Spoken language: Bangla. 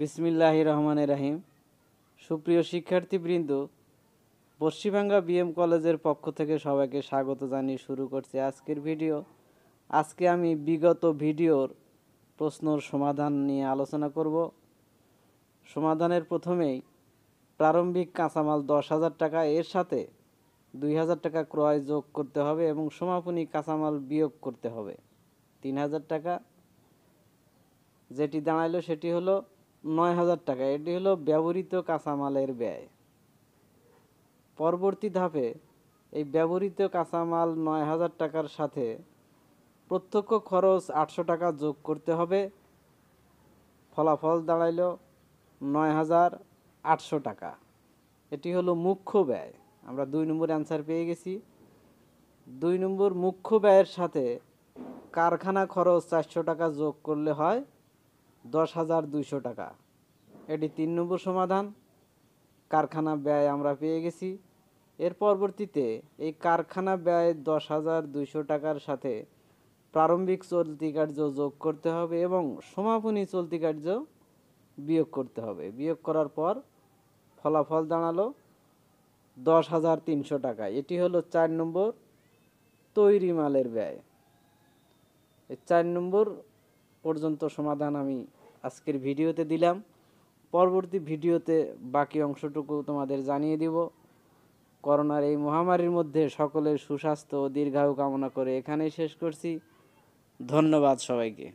বিসমিল্লাহ রহমান রাহিম সুপ্রিয় শিক্ষার্থীবৃন্দ পশ্চিমবাংলা বিএম কলেজের পক্ষ থেকে সবাইকে স্বাগত জানিয়ে শুরু করছি আজকের ভিডিও আজকে আমি বিগত ভিডিওর প্রশ্নর সমাধান নিয়ে আলোচনা করব সমাধানের প্রথমেই প্রারম্ভিক কাঁচামাল দশ হাজার টাকা এর সাথে দুই হাজার টাকা ক্রয় যোগ করতে হবে এবং সমাপনী কাঁচামাল বিয়োগ করতে হবে তিন হাজার টাকা যেটি দাঁড়াইলো সেটি হলো নয় হাজার টাকা এটি হলো ব্যবহৃত কাঁচামালের ব্যয় পরবর্তী ধাপে এই ব্যবহৃত কাঁচামাল নয় হাজার টাকার সাথে প্রত্যক্ষ খরচ আটশো টাকা যোগ করতে হবে ফলাফল দাঁড়াইল নয় হাজার আটশো টাকা এটি হলো মুখ্য ব্যয় আমরা দুই নম্বর অ্যান্সার পেয়ে গেছি দুই নম্বর মুখ্য ব্যয়ের সাথে কারখানা খরচ চারশো টাকা যোগ করলে হয় দশ হাজার দুইশো টাকা এটি তিন নম্বর সমাধান কারখানা ব্যয় আমরা পেয়ে গেছি এর পরবর্তীতে এই কারখানা ব্যয় দশ হাজার দুইশো টাকার সাথে প্রারম্ভিক চলতি কার্য যোগ করতে হবে এবং সমাপনী চলতি কার্য বিয়োগ করতে হবে বিয়োগ করার পর ফলাফল দাঁড়ালো দশ হাজার তিনশো টাকা এটি হলো চার নম্বর তৈরি মালের ব্যয় এই চার নম্বর পর্যন্ত সমাধান আমি আজকের ভিডিওতে দিলাম পরবর্তী ভিডিওতে বাকি অংশটুকু তোমাদের জানিয়ে দিব করোনার এই মহামারীর মধ্যে সকলের সুস্বাস্থ্য ও দীর্ঘায়ু কামনা করে এখানেই শেষ করছি ধন্যবাদ সবাইকে